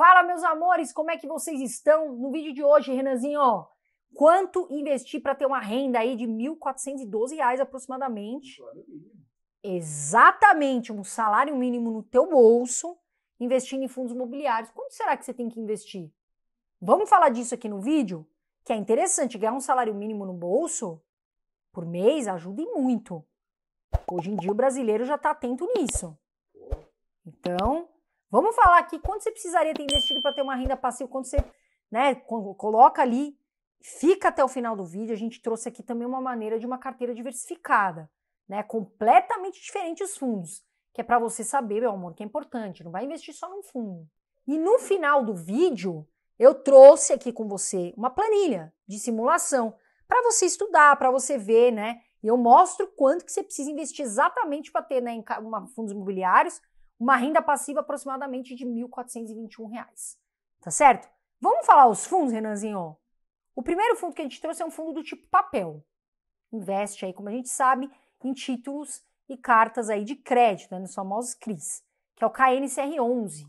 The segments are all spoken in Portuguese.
Fala, meus amores, como é que vocês estão? No vídeo de hoje, Renanzinho, ó, quanto investir para ter uma renda aí de R$ 1.412 reais aproximadamente? Exatamente, um salário mínimo no teu bolso, investindo em fundos imobiliários. Quanto será que você tem que investir? Vamos falar disso aqui no vídeo? Que é interessante ganhar um salário mínimo no bolso por mês ajuda e muito. Hoje em dia o brasileiro já está atento nisso. Então, Vamos falar aqui quanto você precisaria ter investido para ter uma renda passiva, quando você né, coloca ali, fica até o final do vídeo. A gente trouxe aqui também uma maneira de uma carteira diversificada, né, completamente diferente os fundos, que é para você saber, meu amor, que é importante, não vai investir só num fundo. E no final do vídeo, eu trouxe aqui com você uma planilha de simulação para você estudar, para você ver, né? E eu mostro quanto que você precisa investir exatamente para ter né, em uma, fundos imobiliários uma renda passiva aproximadamente de R$ 1.421, tá certo? Vamos falar os fundos, Renanzinho? O primeiro fundo que a gente trouxe é um fundo do tipo papel. Investe aí, como a gente sabe, em títulos e cartas aí de crédito, né, nos famosos CRIs, que é o KNCR11.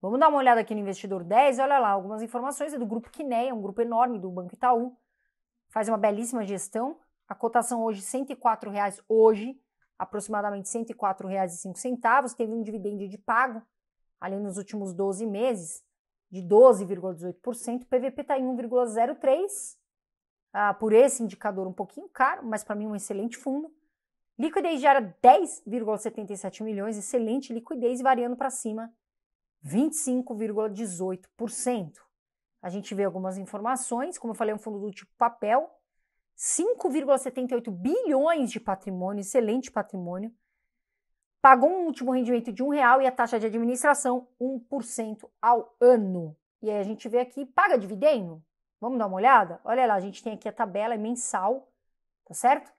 Vamos dar uma olhada aqui no investidor 10, olha lá, algumas informações é do grupo Quiné, é um grupo enorme do Banco Itaú. Faz uma belíssima gestão. A cotação hoje R$ 104 reais hoje, aproximadamente R$ 104,05, teve um dividendo de pago ali nos últimos 12 meses de 12,18%, o PVP está em 1,03%, ah, por esse indicador um pouquinho caro, mas para mim um excelente fundo. Liquidez diária 10,77 milhões, excelente liquidez, variando para cima 25,18%. A gente vê algumas informações, como eu falei, é um fundo do tipo papel, 5,78 bilhões de patrimônio, excelente patrimônio, pagou um último rendimento de um real e a taxa de administração 1% ao ano. E aí a gente vê aqui, paga dividendo? Vamos dar uma olhada? Olha lá, a gente tem aqui a tabela é mensal, tá certo?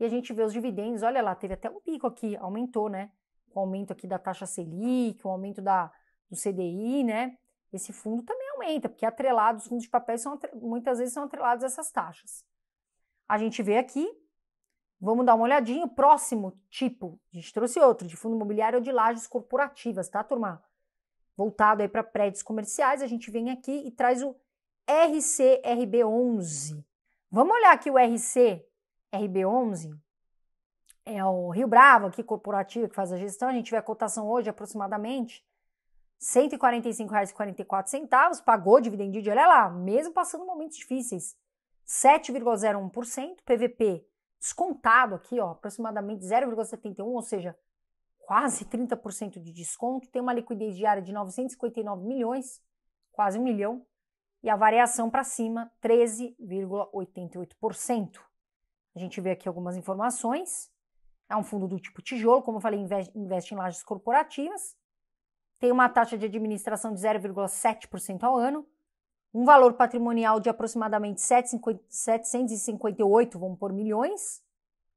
E a gente vê os dividendos, olha lá, teve até um pico aqui, aumentou, né? O aumento aqui da taxa Selic, o aumento da, do CDI, né? Esse fundo também aumenta, porque é atrelados, os fundos de papéis são, muitas vezes são atrelados a essas taxas. A gente vê aqui, vamos dar uma olhadinha, o próximo tipo, a gente trouxe outro, de fundo imobiliário ou de lajes corporativas, tá, turma? Voltado aí para prédios comerciais, a gente vem aqui e traz o RCRB11. Vamos olhar aqui o RCRB11, é o Rio Bravo, aqui corporativo que faz a gestão, a gente vê a cotação hoje aproximadamente R$ 145,44, pagou dividendo, olha lá, mesmo passando momentos difíceis. 7,01%, PVP descontado aqui, ó, aproximadamente 0,71, ou seja, quase 30% de desconto, tem uma liquidez diária de 959 milhões, quase um milhão, e a variação para cima 13,88%. A gente vê aqui algumas informações. É um fundo do tipo tijolo, como eu falei, investe em lajes corporativas. Tem uma taxa de administração de 0,7% ao ano um valor patrimonial de aproximadamente 758, vamos por milhões,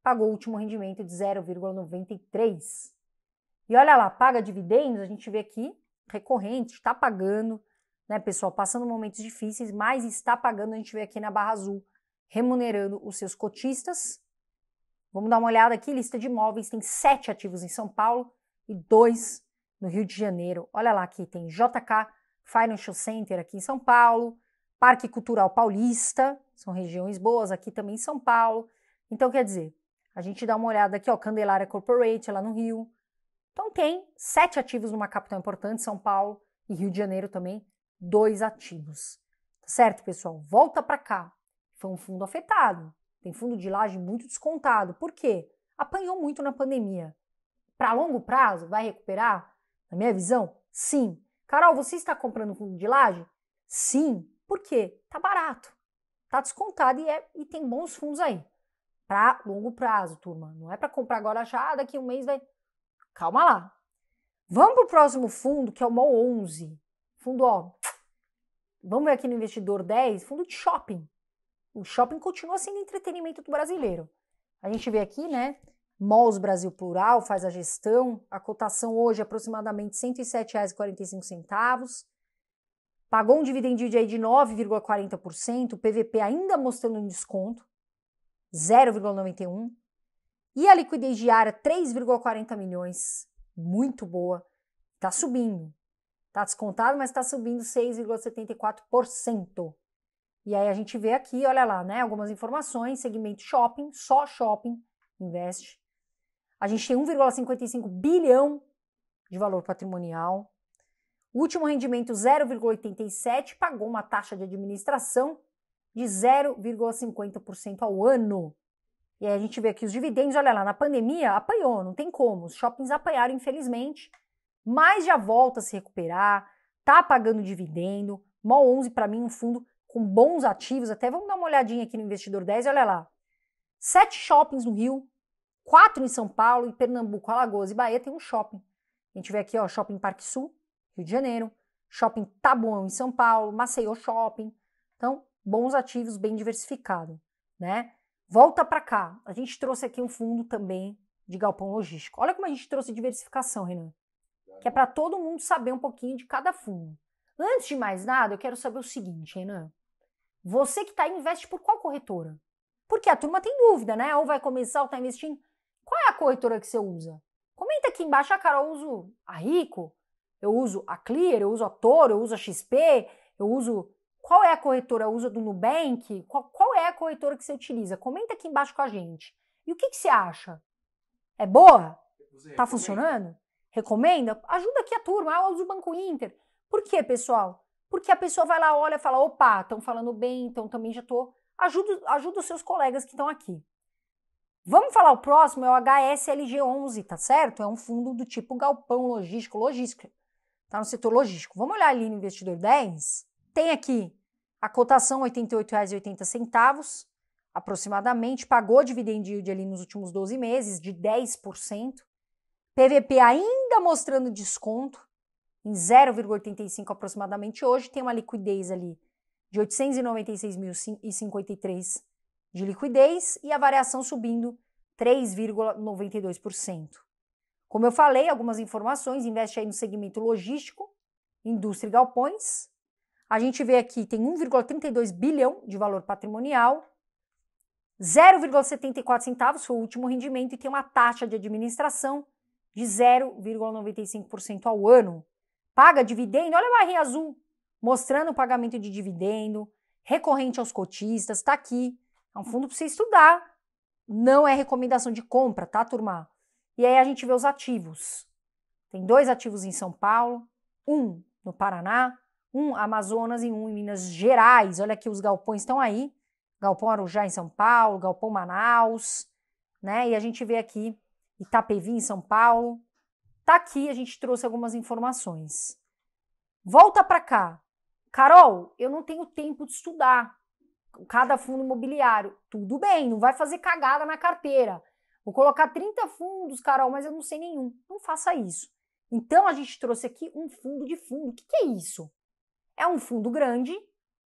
pagou o último rendimento de 0,93. E olha lá, paga dividendos, a gente vê aqui, recorrente, está pagando, né, pessoal, passando momentos difíceis, mas está pagando, a gente vê aqui na barra azul, remunerando os seus cotistas. Vamos dar uma olhada aqui, lista de imóveis, tem sete ativos em São Paulo e dois no Rio de Janeiro. Olha lá, aqui tem JK, Financial Center aqui em São Paulo, Parque Cultural Paulista, são regiões boas aqui também em São Paulo. Então, quer dizer, a gente dá uma olhada aqui, ó, Candelária Corporate, lá no Rio. Então, tem sete ativos numa capital importante, São Paulo e Rio de Janeiro também, dois ativos. Tá certo, pessoal? Volta para cá. Foi um fundo afetado. Tem fundo de laje muito descontado. Por quê? Apanhou muito na pandemia. Para longo prazo, vai recuperar? Na minha visão, sim. Carol, você está comprando fundo de laje? Sim. Por quê? Tá barato. Tá descontado e, é, e tem bons fundos aí. Para longo prazo, turma. Não é para comprar agora já, ah, daqui um mês vai. Calma lá. Vamos para o próximo fundo, que é o MOL 11. Fundo, ó. Vamos ver aqui no investidor 10, fundo de shopping. O shopping continua sendo entretenimento do brasileiro. A gente vê aqui, né? Mols Brasil Plural faz a gestão. A cotação hoje é aproximadamente R$ 107,45. Pagou um dividend yield aí de 9,40%, o PVP ainda mostrando um desconto, 0,91%. E a liquidez diária, 3,40 milhões, muito boa. Está subindo. Está descontado, mas está subindo 6,74%. E aí a gente vê aqui, olha lá, né? Algumas informações, segmento shopping, só shopping investe. A gente tem 1,55 bilhão de valor patrimonial. O último rendimento 0,87 pagou uma taxa de administração de 0,50% ao ano. E aí a gente vê que os dividendos, olha lá, na pandemia apanhou, não tem como. Os shoppings apanharam, infelizmente, mas já volta a se recuperar, tá pagando dividendo. Mol 11 para mim um fundo com bons ativos, até vamos dar uma olhadinha aqui no investidor 10, olha lá. Sete shoppings no Rio, quatro em São Paulo, em Pernambuco, Alagoas e Bahia tem um shopping. A gente vê aqui, ó, Shopping Parque Sul, Rio de Janeiro, Shopping Taboão em São Paulo, Maceió Shopping. Então, bons ativos, bem diversificado, né? Volta para cá. A gente trouxe aqui um fundo também de galpão logístico. Olha como a gente trouxe diversificação, Renan. Que é para todo mundo saber um pouquinho de cada fundo. Antes de mais nada, eu quero saber o seguinte, Renan. Você que está aí investe por qual corretora? Porque a turma tem dúvida, né? Ou vai começar ou está investindo. Qual é a corretora que você usa? Comenta aqui embaixo, ah, cara, eu uso a Rico, eu uso a Clear, eu uso a Toro, eu uso a XP, eu uso. Qual é a corretora? Eu uso a do Nubank? Qual, qual, é a corretora que você utiliza? Comenta aqui embaixo com a gente. E o que, que você acha? É boa? tá funcionando? Recomenda? Ajuda aqui a turma, ah, eu uso o Banco Inter. Por quê, pessoal? Porque a pessoa vai lá, olha e fala: opa, estão falando bem, então também já estou. Tô... Ajuda, ajuda os seus colegas que estão aqui. Vamos falar o próximo, é o HSLG11, tá certo? É um fundo do tipo galpão logístico, logística. Tá no setor logístico. Vamos olhar ali no investidor 10. Tem aqui a cotação R$ 88,80, aproximadamente. Pagou dividend yield ali nos últimos 12 meses de 10%. PVP ainda mostrando desconto em 0,85 aproximadamente hoje. Tem uma liquidez ali de 896.053 de liquidez e a variação subindo 3,92%. Como eu falei, algumas informações, investe aí no segmento logístico, indústria e galpões. A gente vê aqui tem 1,32 bilhão de valor patrimonial, 0,74 centavos foi o último rendimento e tem uma taxa de administração de 0,95% ao ano. Paga dividendo, olha a barrinha azul, mostrando o pagamento de dividendo, recorrente aos cotistas, está aqui. É um fundo para você estudar. Não é recomendação de compra, tá, turma? E aí a gente vê os ativos. Tem dois ativos em São Paulo, um no Paraná, um Amazonas e um em Minas Gerais. Olha que os galpões estão aí. Galpão Arujá em São Paulo, Galpão Manaus, né? E a gente vê aqui Itapevi em São Paulo. Tá aqui, a gente trouxe algumas informações. Volta para cá. Carol, eu não tenho tempo de estudar cada fundo imobiliário. Tudo bem, não vai fazer cagada na carteira. Vou colocar 30 fundos, Carol, mas eu não sei nenhum. Não faça isso. Então a gente trouxe aqui um fundo de fundo. O que, que é isso? É um fundo grande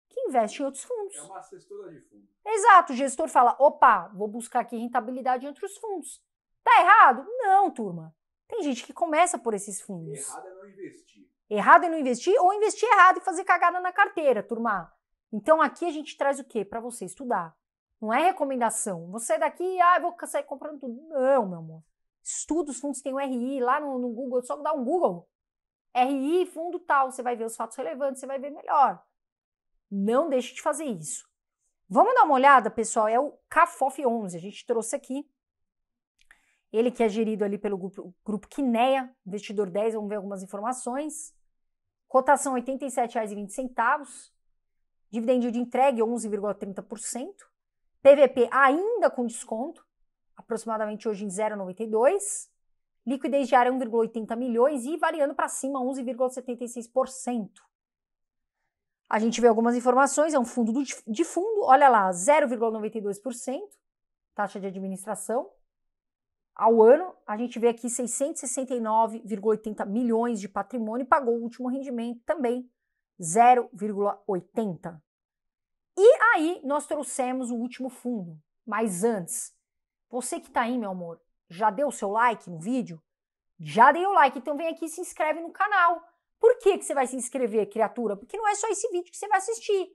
que investe em outros fundos. É uma assessora de fundo. Exato, o gestor fala: opa, vou buscar aqui rentabilidade em outros fundos. Tá errado? Não, turma. Tem gente que começa por esses fundos. Errado é não investir. Errado é não investir ou investir errado e fazer cagada na carteira, turma. Então aqui a gente traz o quê? Para você estudar. Não é recomendação. Você é daqui, ah, vou sair comprando tudo. Não, meu amor. Estudos, fundos tem o RI lá no, no Google, só dá um Google. RI, fundo tal, você vai ver os fatos relevantes, você vai ver melhor. Não deixe de fazer isso. Vamos dar uma olhada, pessoal, é o CAFOF 11, a gente trouxe aqui. Ele que é gerido ali pelo grupo, grupo investidor 10, vamos ver algumas informações. Cotação R$ 87,20 dividend yield entregue 11,30%, PVP ainda com desconto, aproximadamente hoje em 0,92%, liquidez diária 1,80 milhões e variando para cima 11,76%. A gente vê algumas informações, é um fundo do, de fundo, olha lá, 0,92%, taxa de administração ao ano, a gente vê aqui 669,80 milhões de patrimônio e pagou o último rendimento também 0,80. E aí nós trouxemos o último fundo. Mas antes, você que está aí, meu amor, já deu o seu like no vídeo? Já dei o like, então vem aqui e se inscreve no canal. Por que, que você vai se inscrever, criatura? Porque não é só esse vídeo que você vai assistir.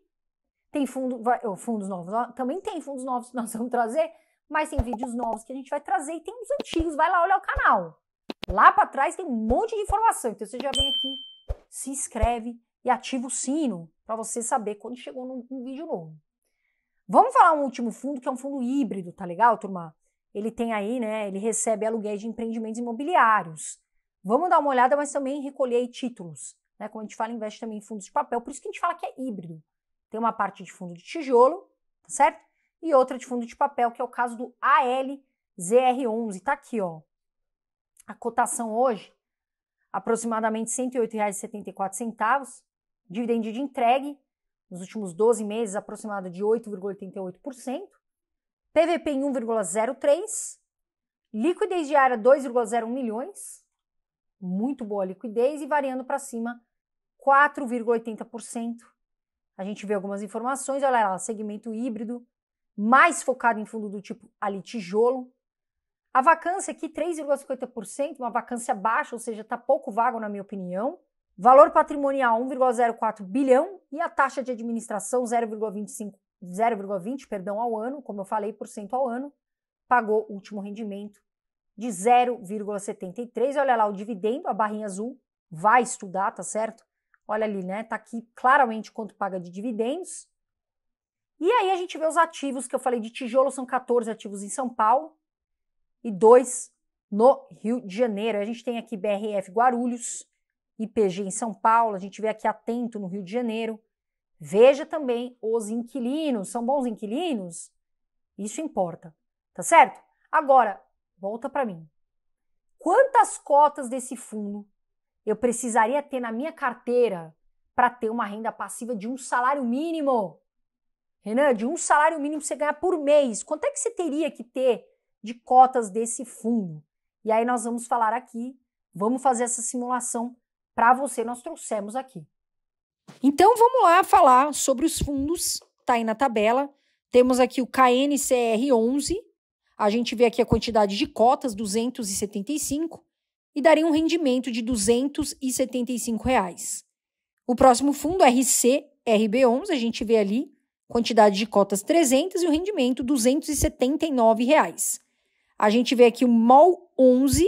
Tem fundo, vai, oh, fundos novos, também tem fundos novos que nós vamos trazer, mas tem vídeos novos que a gente vai trazer e tem uns antigos. Vai lá olhar o canal. Lá para trás tem um monte de informação. Então você já vem aqui, se inscreve e ativa o sino para você saber quando chegou um, um vídeo novo. Vamos falar um último fundo que é um fundo híbrido, tá legal, turma? Ele tem aí, né? Ele recebe aluguéis de empreendimentos imobiliários. Vamos dar uma olhada, mas também recolher títulos, né? Como a gente fala, investe também em fundos de papel, por isso que a gente fala que é híbrido. Tem uma parte de fundo de tijolo, tá certo? E outra de fundo de papel, que é o caso do ALZR11, tá aqui, ó. A cotação hoje, aproximadamente R$ 108,74, dividendo de entregue nos últimos 12 meses aproximado de 8,88%, PVP em 1,03, liquidez diária 2,01 milhões, muito boa liquidez e variando para cima 4,80%. A gente vê algumas informações, olha lá, segmento híbrido, mais focado em fundo do tipo ali tijolo. A vacância aqui 3,50%, uma vacância baixa, ou seja, está pouco vago na minha opinião. Valor patrimonial 1,04 bilhão e a taxa de administração 0,20 perdão ao ano, como eu falei, por cento ao ano, pagou último rendimento de 0,73. Olha lá o dividendo, a barrinha azul, vai estudar, tá certo? Olha ali, né? Tá aqui claramente quanto paga de dividendos. E aí a gente vê os ativos que eu falei de tijolo, são 14 ativos em São Paulo e dois no Rio de Janeiro. A gente tem aqui BRF Guarulhos, IPG em São Paulo, a gente vê aqui atento no Rio de Janeiro. Veja também os inquilinos, são bons inquilinos? Isso importa, tá certo? Agora, volta para mim. Quantas cotas desse fundo eu precisaria ter na minha carteira para ter uma renda passiva de um salário mínimo? Renan, de um salário mínimo você ganhar por mês, quanto é que você teria que ter de cotas desse fundo? E aí nós vamos falar aqui, vamos fazer essa simulação para você nós trouxemos aqui. Então vamos lá falar sobre os fundos, tá aí na tabela. Temos aqui o KNCR11, a gente vê aqui a quantidade de cotas, 275, e daria um rendimento de R$ 275. Reais. O próximo fundo, RC-RB11, a gente vê ali quantidade de cotas 300 e o rendimento R$ 279. Reais. A gente vê aqui o MOL 11,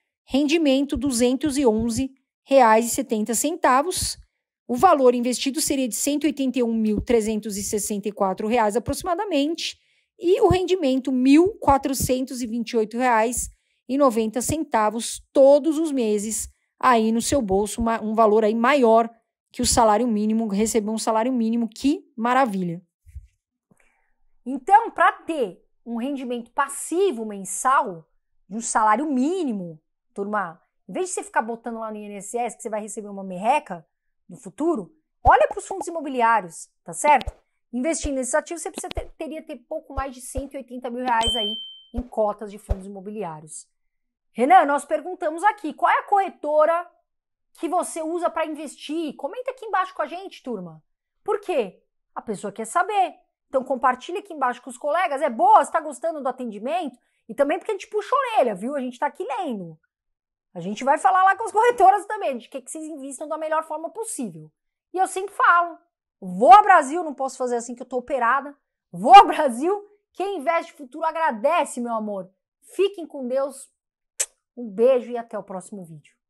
rendimento R$ 211,70. O valor investido seria de R$ 181.364 aproximadamente e o rendimento R$ 1.428,90 todos os meses aí no seu bolso, uma, um valor aí maior que o salário mínimo, receber um salário mínimo, que maravilha. Então, para ter um rendimento passivo mensal de um salário mínimo, turma, em vez de você ficar botando lá no INSS que você vai receber uma merreca no futuro, olha para os fundos imobiliários, tá certo? Investindo nesses ativos, você ter, teria ter pouco mais de 180 mil reais aí em cotas de fundos imobiliários. Renan, nós perguntamos aqui, qual é a corretora que você usa para investir? Comenta aqui embaixo com a gente, turma. Por quê? A pessoa quer saber. Então compartilha aqui embaixo com os colegas. É boa? Está gostando do atendimento? E também porque a gente puxa a orelha, viu? A gente está aqui lendo. A gente vai falar lá com as corretoras também, de que, que vocês investam da melhor forma possível. E eu sempre falo: vou ao Brasil, não posso fazer assim que eu tô operada. Vou ao Brasil, quem investe futuro agradece, meu amor. Fiquem com Deus. Um beijo e até o próximo vídeo.